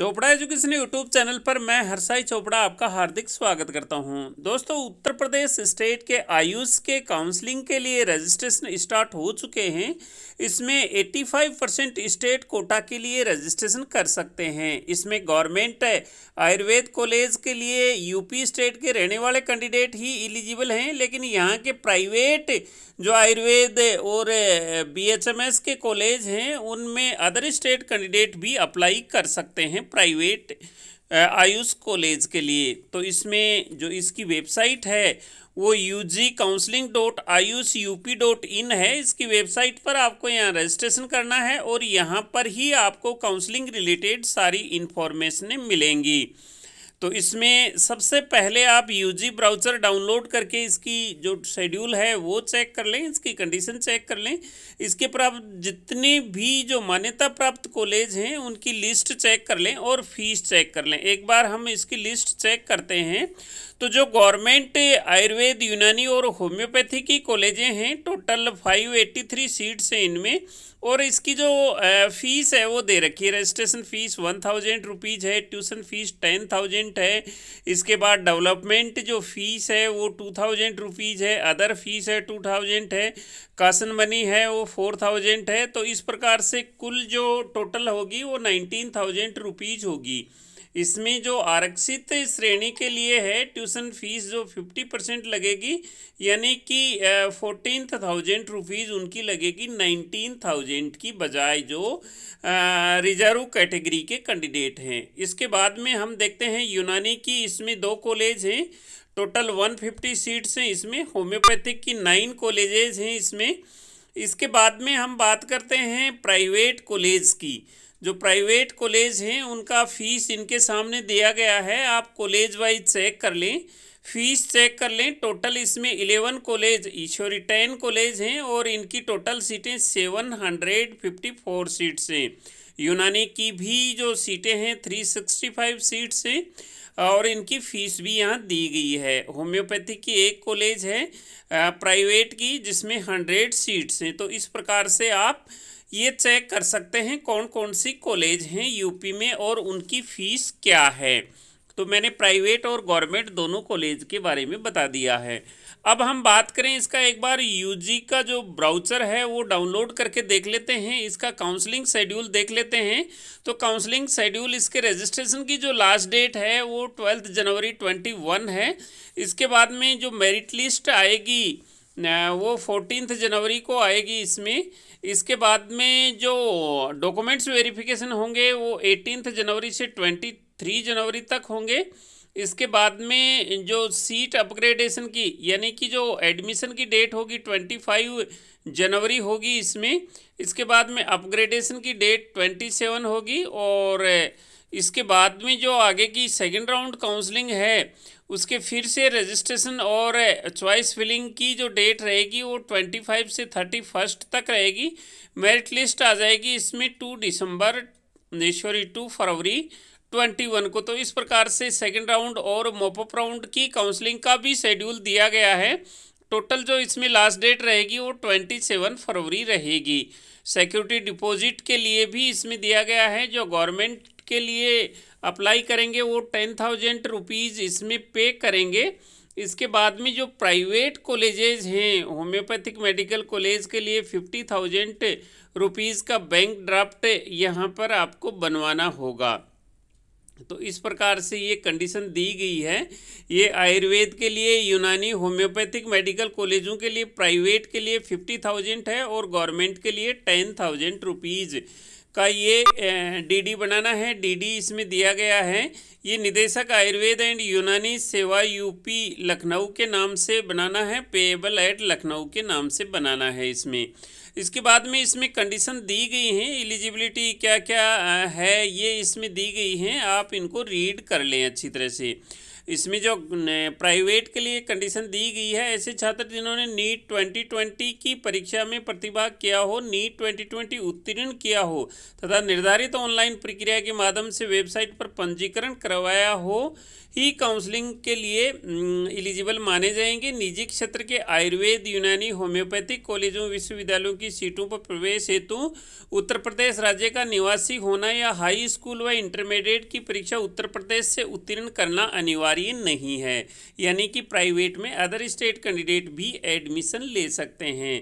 Chopra education YouTube channel पर मैं हरसाई चोपड़ा आपका हार्दिक स्वागत करता हूं। दोस्तों उत्तर प्रदेश स्टेट के आयुष के काउंसलिंग के लिए रजिस्ट्रेशन स्टार्ट हो चुके हैं इसमें 85 परसेंट स्टेट कोटा के लिए रजिस्ट्रेशन कर सकते हैं इसमें गवर्नमेंट आयुर्वेद कॉलेज के लिए यूपी स्टेट के रहने वाले कैंडिडेट ही एलिजिबल हैं लेकिन यहाँ के प्राइवेट जो आयुर्वेद और बी के कॉलेज हैं उनमें अदर स्टेट कैंडिडेट भी अप्लाई कर सकते हैं प्राइवेट आयुष कॉलेज के लिए तो इसमें जो इसकी वेबसाइट है वो U G counselling dot Ayush U P dot in है इसकी वेबसाइट पर आपको यहाँ रजिस्ट्रेशन करना है और यहाँ पर ही आपको काउंसलिंग रिलेटेड सारी इन्फॉर्मेशनें मिलेंगी तो इसमें सबसे पहले आप यूजी ब्राउज़र डाउनलोड करके इसकी जो शेड्यूल है वो चेक कर लें इसकी कंडीशन चेक कर लें इसके प्राप्त जितने भी जो मान्यता प्राप्त कॉलेज हैं उनकी लिस्ट चेक कर लें और फीस चेक कर लें एक बार हम इसकी लिस्ट चेक करते हैं तो जो गवर्नमेंट आयुर्वेद यूनानी और होम्योपैथी की कॉलेजें हैं total five eighty three seats हैं इनमें और इसकी जो फ़ीस है वो दे रखी है registration fees one thousand rupees है ट्यूशन फ़ीस टेन थाउजेंड है इसके बाद डेवलपमेंट जो फ़ीस है वो टू थाउजेंड रुपीज़ है अदर फ़ीस है टू थाउजेंड है कासन मनी है वो फोर थाउजेंड है तो इस प्रकार से कुल जो टोटल होगी वो नाइनटीन थाउजेंड रुपीज़ होगी इसमें जो आरक्षित श्रेणी के लिए है ट्यूशन फीस जो फिफ्टी परसेंट लगेगी यानी कि फोर्टीन थाउजेंड रुपीज़ उनकी लगेगी नाइनटीन थाउजेंड की बजाय जो रिजर्व कैटेगरी के कैंडिडेट हैं इसके बाद में हम देखते हैं यूनानी की इसमें दो कॉलेज हैं टोटल 150 सीट्स हैं इसमें होम्योपैथिक की नाइन कॉलेजेज हैं इसमें इसके बाद में हम बात करते हैं प्राइवेट कॉलेज की जो प्राइवेट कॉलेज हैं उनका फ़ीस इनके सामने दिया गया है आप कॉलेज वाइज चेक कर लें फीस चेक कर लें टोटल इसमें इलेवन कॉलेज ईश्वरी टेन कॉलेज हैं और इनकी टोटल सीटें seven hundred fifty four seats हैं यूनानी की भी जो सीटें हैं थ्री सिक्सटी फाइव सीट्स हैं और इनकी फ़ीस भी यहाँ दी गई है होम्योपैथी की एक कॉलेज है प्राइवेट की जिसमें हंड्रेड सीट्स हैं तो इस प्रकार से आप ये चेक कर सकते हैं कौन कौन सी कॉलेज हैं यूपी में और उनकी फ़ीस क्या है तो मैंने प्राइवेट और गवर्नमेंट दोनों कॉलेज के बारे में बता दिया है अब हम बात करें इसका एक बार यूजी का जो ब्राउचर है वो डाउनलोड करके देख लेते हैं इसका काउंसलिंग शेड्यूल देख लेते हैं तो काउंसलिंग शेड्यूल इसके रजिस्ट्रेशन की जो लास्ट डेट है वो ट्वेल्थ जनवरी ट्वेंटी वन है इसके बाद में जो मेरिट लिस्ट आएगी वो फोर्टीनथ जनवरी को आएगी इसमें इसके बाद में जो डॉक्यूमेंट्स वेरिफिकेशन होंगे वो एटीनथ जनवरी से ट्वेंटी थ्री जनवरी तक होंगे इसके बाद में जो सीट अपग्रेडेशन की यानी कि जो एडमिशन की डेट होगी ट्वेंटी फाइव जनवरी होगी इसमें इसके बाद में अपग्रेडेशन की डेट ट्वेंटी सेवन होगी और इसके बाद में जो आगे की सेकेंड राउंड काउंसलिंग है उसके फिर से रजिस्ट्रेशन और चॉइस फिलिंग की जो डेट रहेगी वो ट्वेंटी फाइव से थर्टी फर्स्ट तक रहेगी मेरिट लिस्ट आ जाएगी इसमें टू दिसंबर सॉरी टू फरवरी ट्वेंटी वन को तो इस प्रकार से सेकेंड राउंड और मोपअप राउंड की काउंसलिंग का भी शेड्यूल दिया गया है टोटल जो इसमें लास्ट डेट रहेगी वो ट्वेंटी सेवन फरवरी रहेगी सिक्योरिटी डिपॉजिट के लिए भी इसमें दिया गया है जो गवर्नमेंट के लिए अप्लाई करेंगे वो टेन थाउजेंड रुपीज़ इसमें पे करेंगे इसके बाद में जो प्राइवेट कॉलेजेस हैं होम्योपैथिक मेडिकल कॉलेज के लिए फिफ्टी थाउजेंड रुपीज़ का बैंक ड्राफ्ट यहाँ पर आपको बनवाना होगा तो इस प्रकार से ये कंडीशन दी गई है ये आयुर्वेद के लिए यूनानी होम्योपैथिक मेडिकल कॉलेजों के लिए प्राइवेट के लिए फिफ्टी थाउजेंड है और गवर्नमेंट के लिए टेन थाउजेंड रुपीज़ का ये डीडी बनाना है डीडी इसमें दिया गया है ये निदेशक आयुर्वेद एंड यूनानी सेवा यूपी लखनऊ के नाम से बनाना है पेएबल एट लखनऊ के नाम से बनाना है इसमें इसके बाद में इसमें कंडीशन दी गई हैं एलिजिबिलिटी क्या क्या है ये इसमें दी गई हैं आप इनको रीड कर लें अच्छी तरह से इसमें जो प्राइवेट के लिए कंडीशन दी गई है ऐसे छात्र जिन्होंने नीट 2020 की परीक्षा में प्रतिभाग किया हो नीट 2020 उत्तीर्ण किया हो तथा निर्धारित ऑनलाइन प्रक्रिया के माध्यम से वेबसाइट पर पंजीकरण करवाया हो ही काउंसलिंग के लिए एलिजिबल माने जाएंगे निजी क्षेत्र के आयुर्वेद यूनानी होम्योपैथिक कॉलेजों विश्वविद्यालयों की सीटों पर प्रवेश हेतु उत्तर प्रदेश राज्य का निवासी होना या हाई स्कूल व इंटरमीडिएट की परीक्षा उत्तर प्रदेश से उत्तीर्ण करना अनिवार्य अनिवार्य नहीं है यानी कि प्राइवेट में अदर स्टेट कैंडिडेट भी एडमिशन ले सकते हैं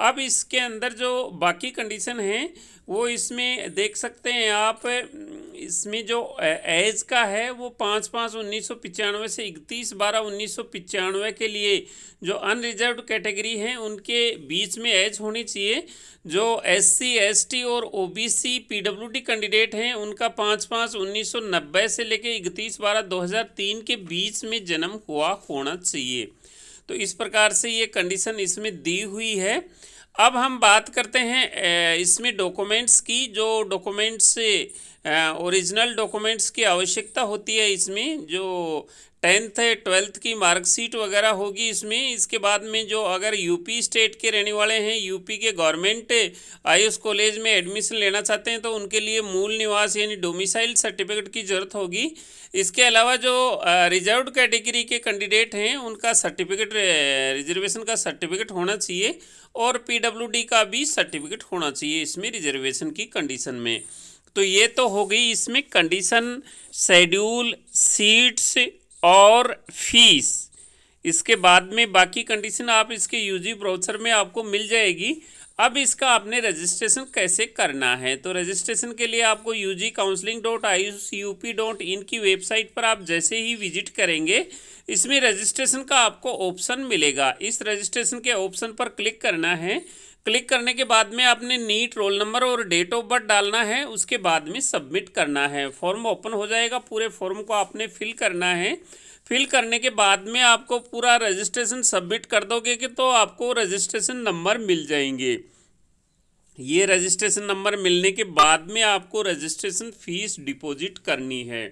अब इसके अंदर जो बाकी कंडीशन है वो इसमें देख सकते हैं आप हम्म, इसमें जो एज का है वो पाँच पाँच उन्नीस सौ पचानवे से इकतीस बारह उन्नीस सौ पचानवे के लिए जो अनरिजर्व कैटेगरी हैं उनके बीच में एज होनी चाहिए जो एस सी एस टी और O B C P W D candidate हैं उनका पाँच पाँच उन्नीस सौ नब्बे से लेकर इकतीस बारह दो हज़ार तीन के बीच में जन्म हुआ होना चाहिए तो इस प्रकार से ये कंडीशन इसमें दी हुई है अब हम बात करते हैं इसमें डॉक्यूमेंट्स की जो डॉक्यूमेंट्स ओरिजिनल डॉक्यूमेंट्स की आवश्यकता होती है इसमें जो टेंथ ट्वेल्थ की मार्कशीट वगैरह होगी इसमें इसके बाद में जो अगर यूपी स्टेट के रहने वाले हैं यूपी के गवर्नमेंट आयुष कॉलेज में एडमिशन लेना चाहते हैं तो उनके लिए मूल निवास यानी डोमिसाइल सर्टिफिकेट की ज़रूरत होगी इसके अलावा जो रिजर्व कैटेगरी के कैंडिडेट हैं उनका सर्टिफिकेट रिजर्वेशन का सर्टिफिकेट होना चाहिए और पी का भी सर्टिफिकेट होना चाहिए इसमें रिजर्वेशन की कंडीशन में तो ये तो हो गई इसमें कंडीशन शेड्यूल सीट्स और फीस इसके बाद में बाकी कंडीशन आप इसके यूजी ब्राउचर में आपको मिल जाएगी अब इसका आपने रजिस्ट्रेशन कैसे करना है तो रजिस्ट्रेशन के लिए आपको U G counselling dot I U P dot in की वेबसाइट पर आप जैसे ही विजिट करेंगे इसमें रजिस्ट्रेशन का आपको ऑप्शन मिलेगा इस रजिस्ट्रेशन के ऑप्शन पर क्लिक करना है क्लिक करने के बाद में आपने नीट रोल नंबर और डेट ऑफ बर्थ डालना है उसके बाद में सबमिट करना है फॉर्म ओपन हो जाएगा पूरे फॉर्म को आपने फिल करना है फिल करने के बाद में आपको पूरा रजिस्ट्रेशन सबमिट कर दोगे कि तो आपको रजिस्ट्रेशन नंबर मिल जाएंगे ये रजिस्ट्रेशन नंबर मिलने के बाद में आपको रजिस्ट्रेशन फीस डिपॉजिट करनी है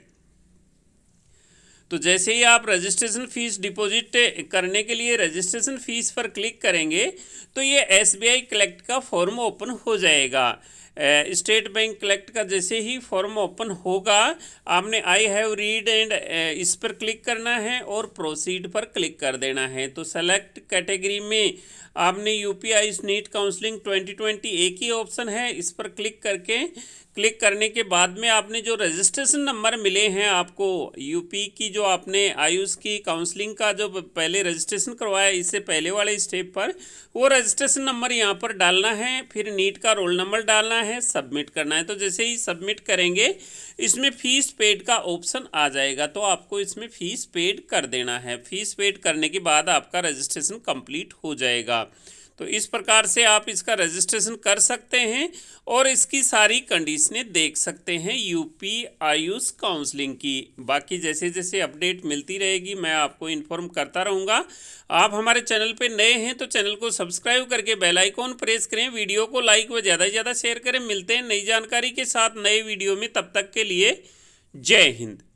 तो जैसे ही आप रजिस्ट्रेशन फीस डिपॉजिट करने के लिए रजिस्ट्रेशन फीस पर क्लिक करेंगे तो ये एसबीआई कलेक्ट का फॉर्म ओपन हो जाएगा स्टेट बैंक कलेक्ट का जैसे ही फॉर्म ओपन होगा आपने आई हैव रीड एंड इस पर क्लिक करना है और प्रोसीड पर क्लिक कर देना है तो सेलेक्ट कैटेगरी में आपने U P I NEET counselling twenty twenty एक ही ऑप्शन है इस पर क्लिक करके क्लिक करने के बाद में आपने जो रजिस्ट्रेशन नंबर मिले हैं आपको यूपी की जो आपने आयुष की काउंसलिंग का जो पहले रजिस्ट्रेशन करवाया इससे पहले वाले स्टेप पर वो रजिस्ट्रेशन नंबर यहाँ पर डालना है फिर नीट का रोल नंबर डालना करना है सबमिट करना है तो जैसे ही सबमिट करेंगे इसमें फ़ीस पेड का ऑप्शन आ जाएगा तो आपको इसमें फ़ीस पेड कर देना है फ़ीस पेड करने के बाद आपका रजिस्ट्रेशन कंप्लीट हो जाएगा तो इस प्रकार से आप इसका रजिस्ट्रेशन कर सकते हैं और इसकी सारी कंडीशनें देख सकते हैं यूपी आयुष काउंसलिंग की बाकी जैसे जैसे अपडेट मिलती रहेगी मैं आपको इन्फॉर्म करता रहूँगा आप हमारे चैनल पे नए हैं तो चैनल को सब्सक्राइब करके बेल आइकॉन प्रेस करें वीडियो को लाइक व ज़्यादा से ज़्यादा शेयर करें मिलते हैं नई जानकारी के साथ नए वीडियो में तब तक के लिए जय हिंद